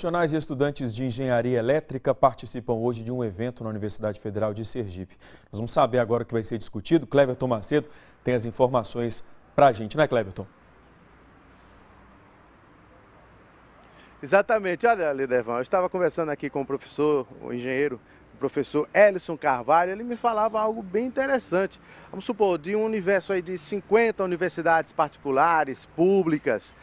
Profissionais e estudantes de engenharia elétrica participam hoje de um evento na Universidade Federal de Sergipe. Nós vamos saber agora o que vai ser discutido. Cleverton Macedo tem as informações para a gente, né, Cleverton? Exatamente. Olha, Lidervan, eu estava conversando aqui com o professor, o engenheiro, o professor Ellison Carvalho, ele me falava algo bem interessante. Vamos supor, de um universo aí de 50 universidades particulares, públicas,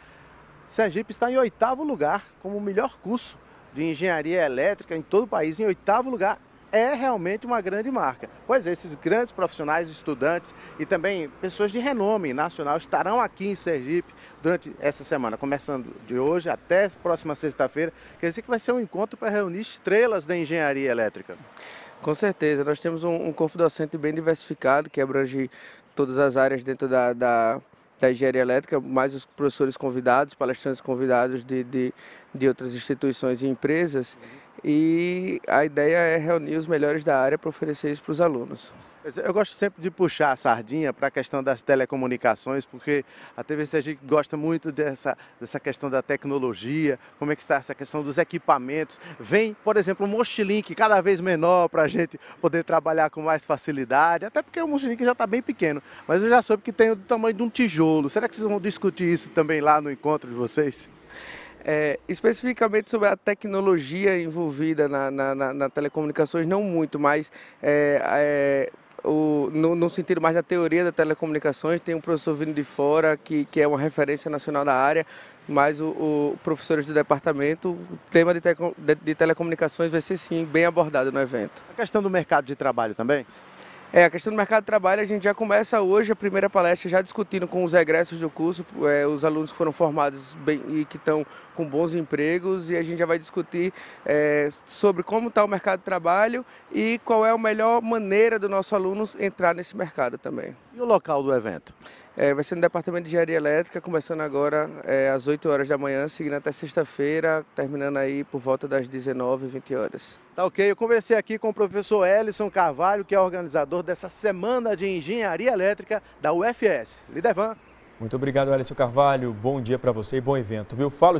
Sergipe está em oitavo lugar como o melhor curso de engenharia elétrica em todo o país, em oitavo lugar. É realmente uma grande marca. Pois é, esses grandes profissionais, estudantes e também pessoas de renome nacional estarão aqui em Sergipe durante essa semana, começando de hoje até próxima sexta-feira. Quer dizer que vai ser um encontro para reunir estrelas da engenharia elétrica. Com certeza, nós temos um, um corpo docente bem diversificado que abrange todas as áreas dentro da, da da engenharia elétrica, mais os professores convidados, palestrantes convidados de, de, de outras instituições e empresas. E a ideia é reunir os melhores da área para oferecer isso para os alunos. Eu gosto sempre de puxar a sardinha para a questão das telecomunicações, porque a TV Sergipe gosta muito dessa, dessa questão da tecnologia, como é que está essa questão dos equipamentos. Vem, por exemplo, o Mochilink cada vez menor para a gente poder trabalhar com mais facilidade, até porque o Mochilink já está bem pequeno, mas eu já soube que tem o tamanho de um tijolo. Será que vocês vão discutir isso também lá no encontro de vocês? É, especificamente sobre a tecnologia envolvida na, na, na, na telecomunicações, não muito, mas é, é, o, no, no, sentido mais da teoria da telecomunicações, tem um professor vindo de fora, que, que é uma referência nacional da área, mas os professores do departamento, o tema de, te, de, de telecomunicações vai ser sim bem abordado no evento. A questão do mercado de trabalho também? É, a questão do mercado de trabalho, a gente já começa hoje a primeira palestra já discutindo com os egressos do curso, é, os alunos que foram formados bem, e que estão com bons empregos, e a gente já vai discutir é, sobre como está o mercado de trabalho e qual é a melhor maneira do nosso aluno entrar nesse mercado também. E o local do evento? É, vai ser no Departamento de Engenharia Elétrica, começando agora é, às 8 horas da manhã, seguindo até sexta-feira, terminando aí por volta das 19, 20 horas. Tá ok, eu conversei aqui com o professor Ellison Carvalho, que é organizador dessa Semana de Engenharia Elétrica da UFS. Lidervan. Muito obrigado, Ellison Carvalho. Bom dia para você e bom evento, viu? Falo